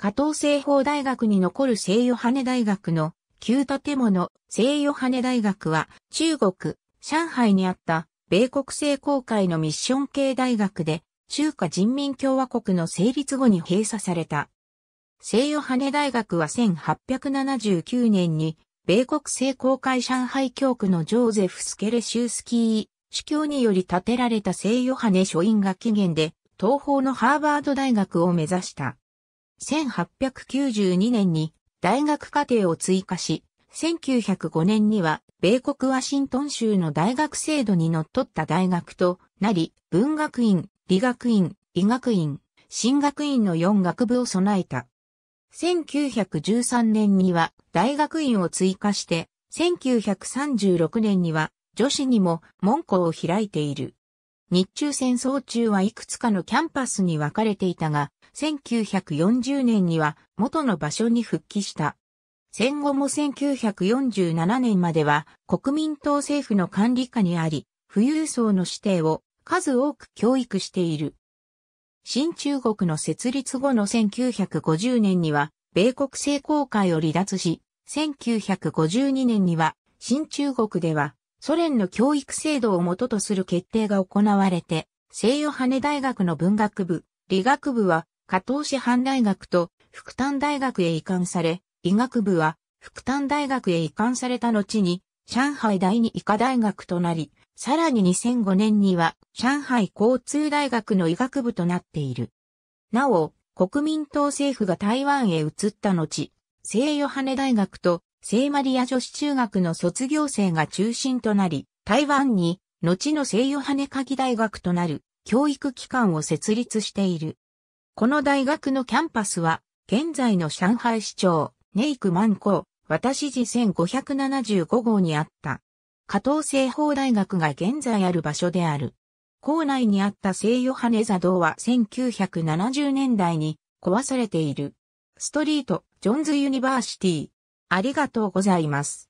加藤西方大学に残る西ヨハネ大学の旧建物、西ヨハネ大学は中国、上海にあった米国政公会のミッション系大学で中華人民共和国の成立後に閉鎖された。西ヨハネ大学は1879年に米国政公会上海教区のジョーゼフ・スケレシュースキー主教により建てられた西ヨハネ書院が起源で東方のハーバード大学を目指した。1892年に大学課程を追加し、1905年には米国ワシントン州の大学制度に則っった大学となり、文学院、理学院、医学院、進学院の4学部を備えた。1913年には大学院を追加して、1936年には女子にも門戸を開いている。日中戦争中はいくつかのキャンパスに分かれていたが、1940年には元の場所に復帰した。戦後も1947年までは国民党政府の管理下にあり、富裕層の指定を数多く教育している。新中国の設立後の1950年には、米国政公会を離脱し、1952年には、新中国ではソ連の教育制度を元とする決定が行われて、西洋羽大学の文学部、理学部は加藤市藩大学と福丹大学へ移管され、医学部は福丹大学へ移管された後に、上海第二医科大学となり、さらに2005年には上海交通大学の医学部となっている。なお、国民党政府が台湾へ移った後、西洋羽大学と聖マリア女子中学の卒業生が中心となり、台湾に、後の聖ヨハネカギ大学となる教育機関を設立している。この大学のキャンパスは、現在の上海市長、ネイクマンコ、私自1575号にあった。加藤西方大学が現在ある場所である。校内にあった聖ヨハネ座堂は1970年代に壊されている。ストリート、ジョンズユニバーシティ、ありがとうございます。